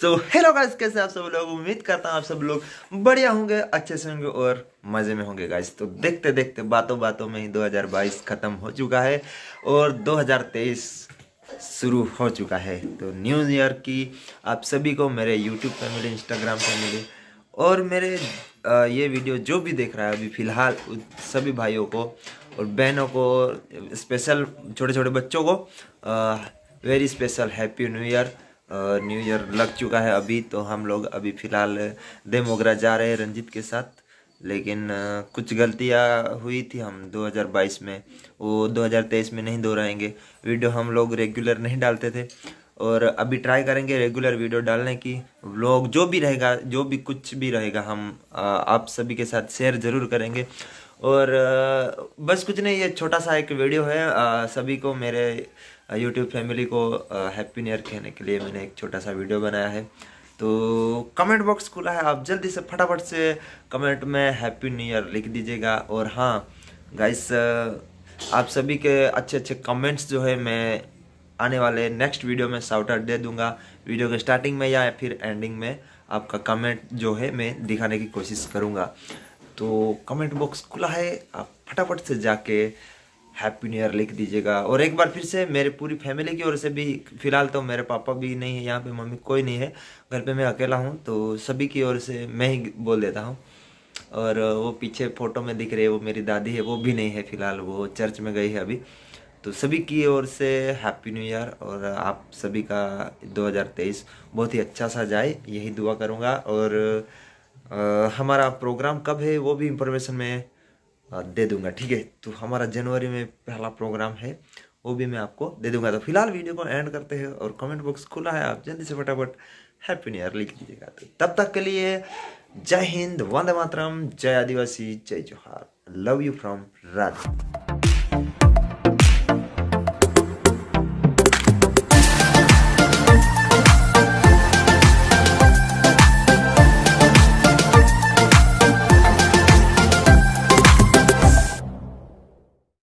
so hello guys कैसे आप सब लोग उम्मीद करता हूँ आप सब लोग बढ़िया होंगे अच्छे से होंगे और मज़े में होंगे गाइस तो देखते देखते बातों बातों में ही 2022 ख़त्म हो चुका है और 2023 शुरू हो चुका है तो न्यू ईयर की आप सभी को मेरे यूट्यूब पर मिले इंस्टाग्राम पर मिले और मेरे ये वीडियो जो भी देख रहा है अभी फ़िलहाल सभी भाइयों को और बहनों को स्पेशल छोटे छोटे बच्चों को very special happy new year और न्यू ईयर लग चुका है अभी तो हम लोग अभी फ़िलहाल देमोगरा जा रहे हैं रंजीत के साथ लेकिन कुछ गलतियाँ हुई थी हम 2022 में वो 2023 में नहीं दोहराएंगे वीडियो हम लोग रेगुलर नहीं डालते थे और अभी ट्राई करेंगे रेगुलर वीडियो डालने की व्लॉग जो भी रहेगा जो भी कुछ भी रहेगा हम आप सभी के साथ शेयर ज़रूर करेंगे और बस कुछ नहीं ये छोटा सा एक वीडियो है सभी को मेरे यूट्यूब फैमिली को हैप्पी न्यू ईयर कहने के लिए मैंने एक छोटा सा वीडियो बनाया है तो कमेंट बॉक्स खुला है आप जल्दी से फटाफट से कमेंट में हैप्पी न्यू ईयर लिख दीजिएगा और हाँ गाइस आप सभी के अच्छे अच्छे कमेंट्स जो है मैं आने वाले नेक्स्ट वीडियो में शाउट आउट दे दूंगा वीडियो के स्टार्टिंग में या फिर एंडिंग में आपका कमेंट जो है मैं दिखाने की कोशिश करूँगा तो कमेंट बॉक्स खुला है आप फटाफट से जाके हैप्पी न्यू ईयर लिख दीजिएगा और एक बार फिर से मेरे पूरी फैमिली की ओर से भी फिलहाल तो मेरे पापा भी नहीं है यहाँ पे मम्मी कोई नहीं है घर पे मैं अकेला हूँ तो सभी की ओर से मैं ही बोल देता हूँ और वो पीछे फोटो में दिख रही है वो मेरी दादी है वो भी नहीं है फिलहाल वो चर्च में गई है अभी तो सभी की ओर से हैप्पी न्यू ईयर और आप सभी का 2023 बहुत ही अच्छा सा जाए यही दुआ करूँगा और हमारा प्रोग्राम कब है वो भी इंफॉर्मेशन मैं दे दूंगा ठीक है तो हमारा जनवरी में पहला प्रोग्राम है वो भी मैं आपको दे दूंगा तो फिलहाल वीडियो को एंड करते हैं और कमेंट बॉक्स खुला है आप जल्दी से फटाफट हैप्पी न्यू ईयर लिख दीजिएगा तो तब तक के लिए जय हिंद वंदे मातरम जय आदिवासी जय जोहार लव यू फ्रॉम राधा